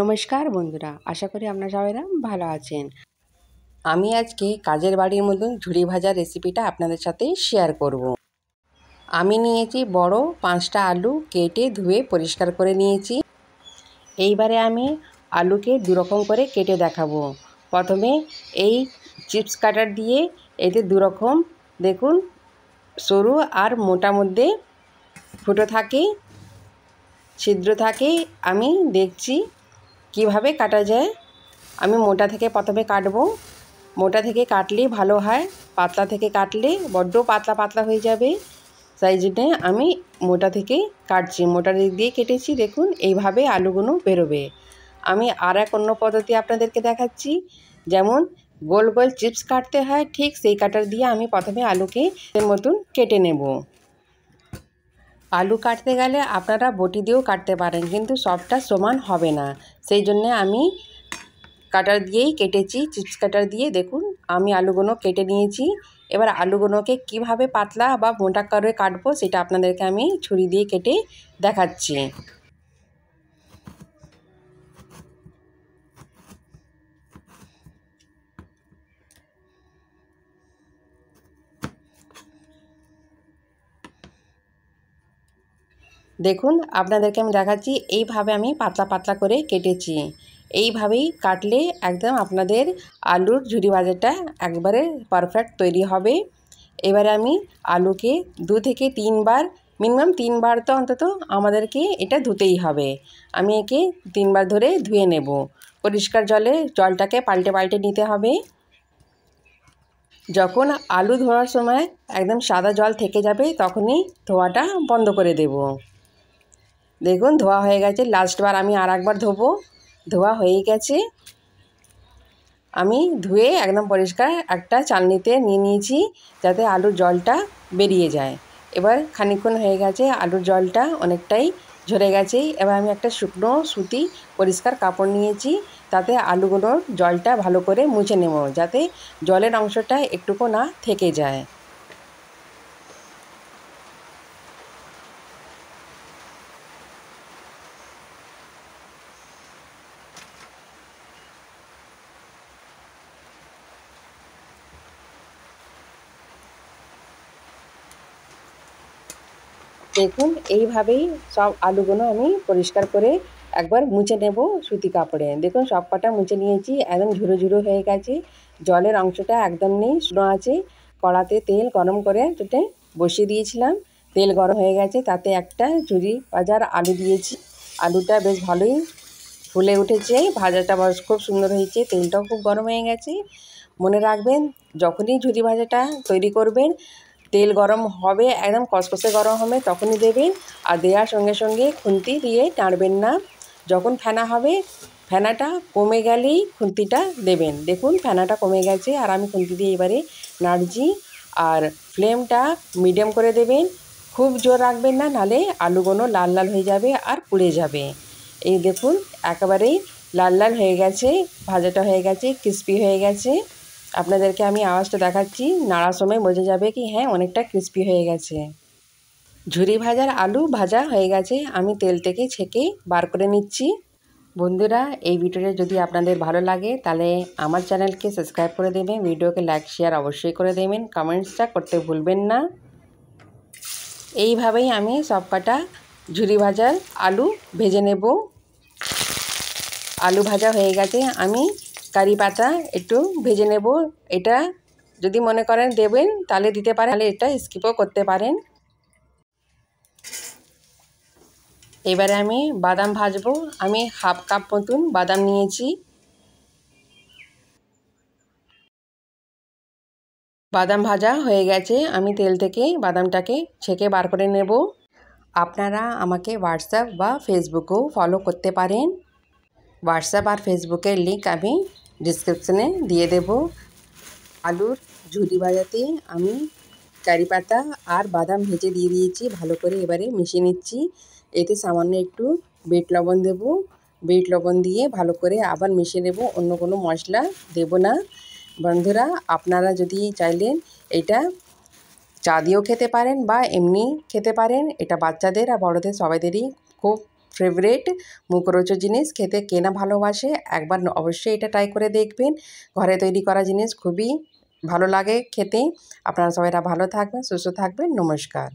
নমস্কার বন্ধুরা আশা করি আপনারা সবাইরা ভালো আছেন আমি আজকে কাজের বাড়ির মতন ঝুড়ি ভাজা রেসিপিটা আপনাদের সাথে শেয়ার করব। আমি নিয়েছি বড় পাঁচটা আলু কেটে ধুয়ে পরিষ্কার করে নিয়েছি এইবারে আমি আলুকে দুরকম করে কেটে দেখাবো প্রথমে এই চিপস কাটার দিয়ে এতে দুরকম দেখুন সরু আর মোটা মধ্যে ফুটো থাকে ছিদ্র থাকে আমি দেখছি কিভাবে কাটা যায় আমি মোটা থেকে প্রথমে কাটবো মোটা থেকে কাটলে ভালো হয় পাতলা থেকে কাটলে বড্ড পাতলা পাতলা হয়ে যাবে তাই জন্যে আমি মোটা থেকে কাটছি মোটা দিক দিয়ে কেটেছি দেখুন এইভাবে আলুগুলো বেরোবে আমি আর এক অন্য পদ্ধতি আপনাদেরকে দেখাচ্ছি যেমন গোল গোল চিপস কাটতে হয় ঠিক সেই কাটার দিয়ে আমি প্রথমে আলুকে মতন কেটে নেব আলু কাটতে গেলে আপনারা বটি দিয়েও কাটতে পারেন কিন্তু সবটা সমান হবে না সেই জন্যে আমি কাটার দিয়েই কেটেছি চিপস কাটার দিয়ে দেখুন আমি আলুগুলো কেটে নিয়েছি এবার আলুগুলোকে কিভাবে পাতলা বা মোটা করে কাটবো সেটা আপনাদেরকে আমি ছুরি দিয়ে কেটে দেখাচ্ছি দেখুন আপনাদেরকে আমি দেখাচ্ছি এইভাবে আমি পাতলা পাতলা করে কেটেছি এইভাবেই কাটলে একদম আপনাদের আলুর ঝুড়ি ভাজাটা একবারে পারফেক্ট তৈরি হবে এবারে আমি আলুকে দু থেকে তিনবার মিনিমাম তিনবার তো অন্তত আমাদেরকে এটা ধুতেই হবে আমি একে তিনবার ধরে ধুয়ে নেব পরিষ্কার জলে জলটাকে পাল্টে পাল্টে নিতে হবে যখন আলু ধোয়ার সময় একদম সাদা জল থেকে যাবে তখনই ধোয়াটা বন্ধ করে দেব দেখুন ধোয়া হয়ে গেছে লাস্টবার আমি আর একবার ধোবো ধোয়া হয়ে গেছে আমি ধুয়ে একদম পরিষ্কার একটা চালনিতে নিয়ে নিয়েছি যাতে আলুর জলটা বেরিয়ে যায় এবার খানিক্ষণ হয়ে গেছে আলুর জলটা অনেকটাই ঝরে গেছে এবার আমি একটা শুকনো সুতি পরিষ্কার কাপড় নিয়েছি তাতে আলুগুলোর জলটা ভালো করে মুছে নেব যাতে জলের অংশটা একটুকু না থেকে যায় দেখুন এইভাবেই সব আলুগুলো আমি পরিষ্কার করে একবার মুছে নেব সুতি কাপড়ে দেখুন সব কটা মুছে নিয়েছি একদম ঝুরো ঝুরো হয়ে গেছে জলের অংশটা একদম নেই শুনো আছে কড়াতে তেল গরম করে দুটো বসিয়ে দিয়েছিলাম তেল গরম হয়ে গেছে তাতে একটা ঝুরি বাজার আলু দিয়েছি আলুটা বেশ ভালোই ফুলে উঠেছে ভাজাটা খুব সুন্দর হয়েছে তেলটাও খুব গরম হয়ে গেছে মনে রাখবেন যখনই ঝুরি ভাজাটা তৈরি করবেন তেল গরম হবে একদম কসকসে গরম হবে তখনই দেবেন আর দেওয়ার সঙ্গে সঙ্গে খুন্তি দিয়ে টাঁড়বেন না যখন ফেনা হবে ফেনাটা কমে গেলেই খুন্তিটা দেবেন দেখুন ফেনাটা কমে গেছে আর আমি খুন্তি দিয়ে এবারে নাড়ছি আর ফ্লেমটা মিডিয়াম করে দেবেন খুব জোর রাখবেন না নালে আলুগুলো লাল লাল হয়ে যাবে আর পুড়ে যাবে এই দেখুন একেবারেই লাল লাল হয়ে গেছে ভাজাটা হয়ে গেছে ক্রিস্পি হয়ে গেছে আপনাদেরকে আমি আওয়াজটা দেখাচ্ছি নাড়া সময় বোঝা যাবে কি হ্যাঁ অনেকটা ক্রিস্পি হয়ে গেছে ঝুরি ভাজার আলু ভাজা হয়ে গেছে আমি তেল থেকে ছেঁকে বার করে নিচ্ছি বন্ধুরা এই ভিডিওটা যদি আপনাদের ভালো লাগে তাহলে আমার চ্যানেলকে সাবস্ক্রাইব করে দেবেন ভিডিওকে লাইক শেয়ার অবশ্যই করে দেবেন কমেন্টসটা করতে ভুলবেন না এইভাবেই আমি সব কটা ঝুরি ভাজার আলু ভেজে নেব আলু ভাজা হয়ে গেছে আমি কারি পাতা একটু ভেজে নেব এটা যদি মনে করেন দেবেন তাহলে দিতে পারেন তাহলে এটা স্কিপও করতে পারেন এবারে আমি বাদাম ভাজবো আমি হাফ কাপ মতন বাদাম নিয়েছি বাদাম ভাজা হয়ে গেছে আমি তেল থেকে বাদামটাকে ছেঁকে বার করে নেব আপনারা আমাকে হোয়াটসঅ্যাপ বা ফেসবুকেও ফলো করতে পারেন হোয়াটসঅ্যাপ আর ফেসবুকের লিঙ্ক আমি ডিসক্রিপশানে দিয়ে দেব আলুর ঝুড়ি ভাজাতে আমি কারি পাতা আর বাদাম ভেজে দিয়ে দিয়েছি ভালো করে এবারে মিশিয়ে নিচ্ছি এতে সামান্য একটু বেট লবণ দেব বেট লবণ দিয়ে ভালো করে আবার মিশিয়ে নেব অন্য কোনো মশলা দেব না বন্ধুরা আপনারা যদি চাইলেন এটা চা দিয়েও খেতে পারেন বা এমনি খেতে পারেন এটা বাচ্চাদের আর বড়দের সবাইদেরই খুব ফেভারেট মুখরোচ জিনিস খেতে কে না ভালোবাসে একবার অবশ্যই এটা ট্রাই করে দেখবেন ঘরে তৈরি করা জিনিস খুবই ভালো লাগে খেতে আপনারা সবাইরা ভালো থাকবেন সুস্থ থাকবেন নমস্কার